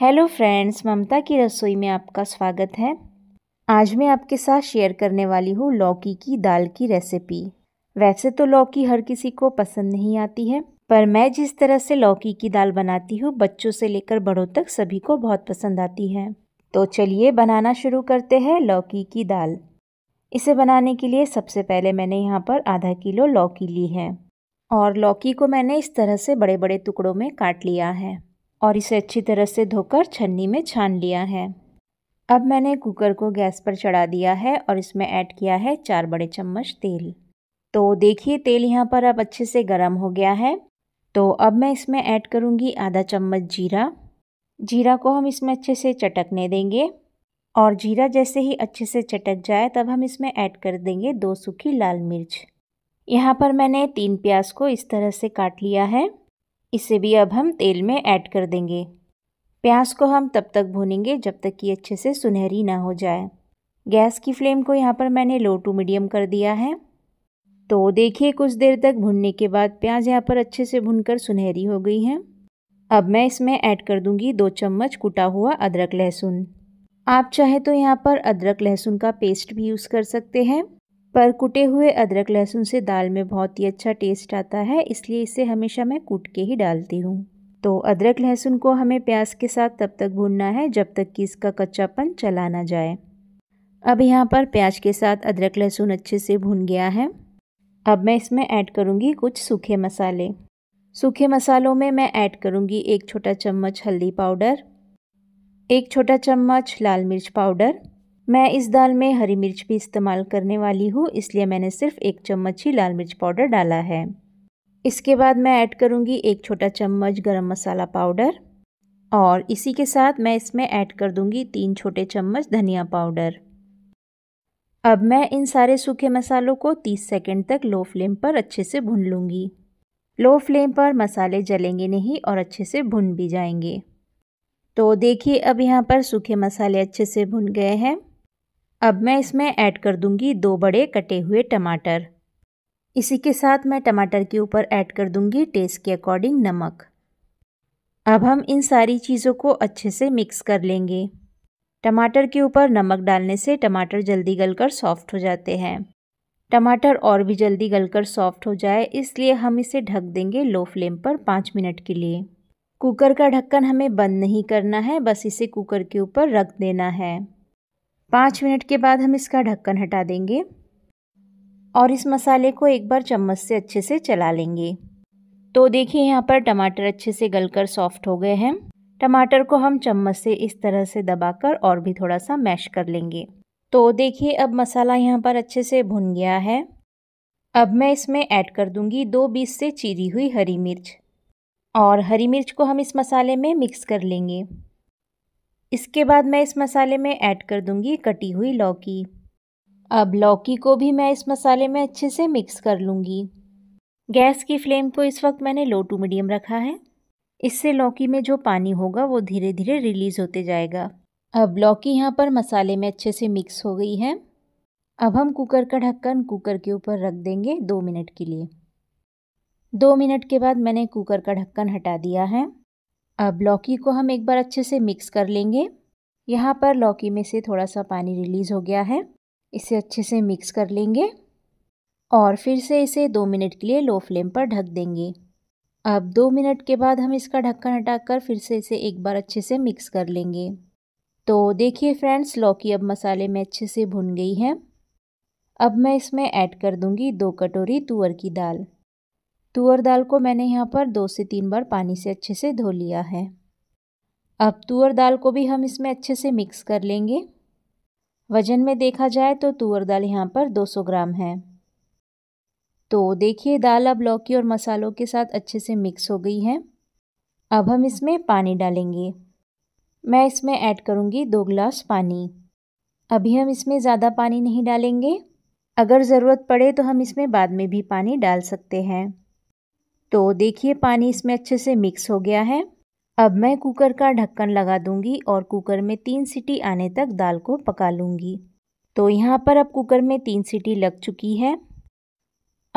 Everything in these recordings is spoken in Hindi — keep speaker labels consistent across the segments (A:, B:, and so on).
A: हेलो फ्रेंड्स ममता की रसोई में आपका स्वागत है आज मैं आपके साथ शेयर करने वाली हूँ लौकी की दाल की रेसिपी वैसे तो लौकी हर किसी को पसंद नहीं आती है पर मैं जिस तरह से लौकी की दाल बनाती हूँ बच्चों से लेकर बड़ों तक सभी को बहुत पसंद आती है तो चलिए बनाना शुरू करते हैं लौकी की दाल इसे बनाने के लिए सबसे पहले मैंने यहाँ पर आधा किलो लौकी ली है और लौकी को मैंने इस तरह से बड़े बड़े टुकड़ों में काट लिया है और इसे अच्छी तरह से धोकर छन्नी में छान लिया है अब मैंने कुकर को गैस पर चढ़ा दिया है और इसमें ऐड किया है चार बड़े चम्मच तेल तो देखिए तेल यहाँ पर अब अच्छे से गर्म हो गया है तो अब मैं इसमें ऐड करूँगी आधा चम्मच जीरा जीरा को हम इसमें अच्छे से चटकने देंगे और जीरा जैसे ही अच्छे से चटक जाए तब हम इसमें ऐड कर देंगे दो सूखी लाल मिर्च यहाँ पर मैंने तीन प्याज को इस तरह से काट लिया है इसे भी अब हम तेल में ऐड कर देंगे प्याज को हम तब तक भूनेंगे जब तक कि अच्छे से सुनहरी ना हो जाए गैस की फ्लेम को यहाँ पर मैंने लो टू मीडियम कर दिया है तो देखिए कुछ देर तक भुनने के बाद प्याज यहाँ पर अच्छे से भुनकर सुनहरी हो गई है अब मैं इसमें ऐड कर दूंगी दो चम्मच कुटा हुआ अदरक लहसुन आप चाहे तो यहाँ पर अदरक लहसुन का पेस्ट भी यूज़ कर सकते हैं पर कुटे हुए अदरक लहसुन से दाल में बहुत ही अच्छा टेस्ट आता है इसलिए इसे हमेशा मैं कूट के ही डालती हूँ तो अदरक लहसुन को हमें प्याज के साथ तब तक भूनना है जब तक कि इसका कच्चापन चला ना जाए अब यहाँ पर प्याज के साथ अदरक लहसुन अच्छे से भून गया है अब मैं इसमें ऐड करूँगी कुछ सूखे मसाले सूखे मसालों में मैं ऐड करूँगी एक छोटा चम्मच हल्दी पाउडर एक छोटा चम्मच लाल मिर्च पाउडर मैं इस दाल में हरी मिर्च भी इस्तेमाल करने वाली हूँ इसलिए मैंने सिर्फ एक चम्मच ही लाल मिर्च पाउडर डाला है इसके बाद मैं ऐड करूँगी एक छोटा चम्मच गरम मसाला पाउडर और इसी के साथ मैं इसमें ऐड कर दूँगी तीन छोटे चम्मच धनिया पाउडर अब मैं इन सारे सूखे मसालों को 30 सेकेंड तक लो फ्लेम पर अच्छे से भून लूँगी लो फ्लेम पर मसाले जलेंगे नहीं और अच्छे से भुन भी जाएंगे तो देखिए अब यहाँ पर सूखे मसाले अच्छे से भुन गए हैं अब मैं इसमें ऐड कर दूंगी दो बड़े कटे हुए टमाटर इसी के साथ मैं टमाटर के ऊपर ऐड कर दूंगी टेस्ट के अकॉर्डिंग नमक अब हम इन सारी चीज़ों को अच्छे से मिक्स कर लेंगे टमाटर के ऊपर नमक डालने से टमाटर जल्दी गलकर सॉफ्ट हो जाते हैं टमाटर और भी जल्दी गलकर सॉफ्ट हो जाए इसलिए हम इसे ढक देंगे लो फ्लेम पर पाँच मिनट के लिए कुकर का ढक्कन हमें बंद नहीं करना है बस इसे कुकर के ऊपर रख देना है पाँच मिनट के बाद हम इसका ढक्कन हटा देंगे और इस मसाले को एक बार चम्मच से अच्छे से चला लेंगे तो देखिए यहाँ पर टमाटर अच्छे से गलकर सॉफ्ट हो गए हैं टमाटर को हम चम्मच से इस तरह से दबाकर और भी थोड़ा सा मैश कर लेंगे तो देखिए अब मसाला यहाँ पर अच्छे से भुन गया है अब मैं इसमें ऐड कर दूंगी दो बीस से चीरी हुई हरी मिर्च और हरी मिर्च को हम इस मसाले में मिक्स कर लेंगे इसके बाद मैं इस मसाले में ऐड कर दूंगी कटी हुई लौकी अब लौकी को भी मैं इस मसाले में अच्छे से मिक्स कर लूँगी गैस की फ्लेम को इस वक्त मैंने लो टू मीडियम रखा है इससे लौकी में जो पानी होगा वो धीरे धीरे रिलीज़ होते जाएगा अब लौकी यहाँ पर मसाले में अच्छे से मिक्स हो गई है अब हम कुकर का ढक्कन कुकर के ऊपर रख देंगे दो मिनट के लिए दो मिनट के बाद मैंने कुकर का ढक्कन हटा दिया है अब लौकी को हम एक बार अच्छे से मिक्स कर लेंगे यहाँ पर लौकी में से थोड़ा सा पानी रिलीज़ हो गया है इसे अच्छे से मिक्स कर लेंगे और फिर से इसे दो मिनट के लिए लो फ्लेम पर ढक देंगे अब दो मिनट के बाद हम इसका ढक्कन हटाकर फिर से इसे एक बार अच्छे से मिक्स कर लेंगे तो देखिए फ्रेंड्स लौकी अब मसाले में अच्छे से भुन गई है अब मैं इसमें ऐड कर दूंगी दो कटोरी तुअर की दाल तुअर दाल को मैंने यहाँ पर दो से तीन बार पानी से अच्छे से धो लिया है अब तुअर दाल को भी हम इसमें अच्छे से मिक्स कर लेंगे वज़न में देखा जाए तो तुअर दाल यहाँ पर 200 ग्राम है तो देखिए दाल अब लौकी और मसालों के साथ अच्छे से मिक्स हो गई है अब हम इसमें पानी डालेंगे मैं इसमें ऐड करूँगी दो गिलास पानी अभी हम इसमें ज़्यादा पानी नहीं डालेंगे अगर ज़रूरत पड़े तो हम इसमें बाद में भी पानी डाल सकते हैं तो देखिए पानी इसमें अच्छे से मिक्स हो गया है अब मैं कुकर का ढक्कन लगा दूंगी और कुकर में तीन सीटी आने तक दाल को पका लूँगी तो यहाँ पर अब कुकर में तीन सीटी लग चुकी है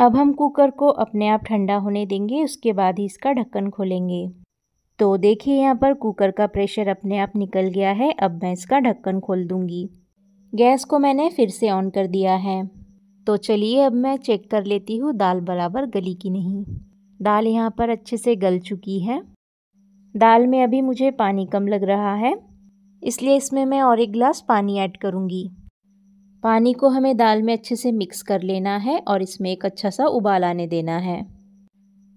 A: अब हम कुकर को अपने आप ठंडा होने देंगे उसके बाद ही इसका ढक्कन खोलेंगे तो देखिए यहाँ पर कुकर का प्रेशर अपने आप निकल गया है अब मैं इसका ढक्कन खोल दूँगी गैस को मैंने फिर से ऑन कर दिया है तो चलिए अब मैं चेक कर लेती हूँ दाल बराबर गली की नहीं दाल यहाँ पर अच्छे से गल चुकी है दाल में अभी मुझे पानी कम लग रहा है इसलिए इसमें मैं और एक गिलास पानी ऐड करूँगी पानी को हमें दाल में अच्छे से मिक्स कर लेना है और इसमें एक अच्छा सा उबाल आने देना है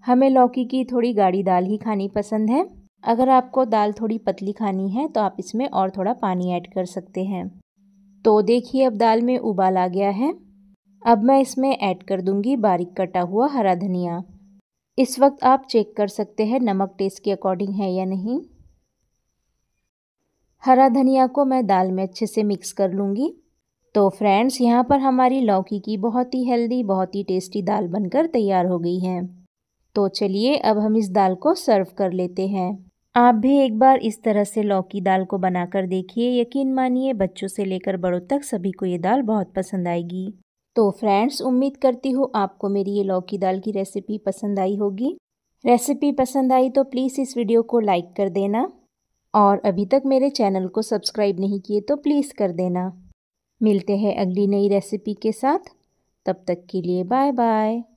A: हमें लौकी की थोड़ी गाढ़ी दाल ही खानी पसंद है अगर आपको दाल थोड़ी पतली खानी है तो आप इसमें और थोड़ा पानी ऐड कर सकते हैं तो देखिए अब दाल में उबाल आ गया है अब मैं इसमें ऐड कर दूंगी बारीक कटा हुआ हरा धनिया इस वक्त आप चेक कर सकते हैं नमक टेस्ट के अकॉर्डिंग है या नहीं हरा धनिया को मैं दाल में अच्छे से मिक्स कर लूँगी तो फ्रेंड्स यहाँ पर हमारी लौकी की बहुत ही हेल्दी बहुत ही टेस्टी दाल बनकर तैयार हो गई है तो चलिए अब हम इस दाल को सर्व कर लेते हैं आप भी एक बार इस तरह से लौकी दाल को बनाकर देखिए यकीन मानिए बच्चों से लेकर बड़ों तक सभी को ये दाल बहुत पसंद आएगी तो फ्रेंड्स उम्मीद करती हूँ आपको मेरी ये लौकी दाल की रेसिपी पसंद आई होगी रेसिपी पसंद आई तो प्लीज़ इस वीडियो को लाइक कर देना और अभी तक मेरे चैनल को सब्सक्राइब नहीं किए तो प्लीज़ कर देना मिलते हैं अगली नई रेसिपी के साथ तब तक के लिए बाय बाय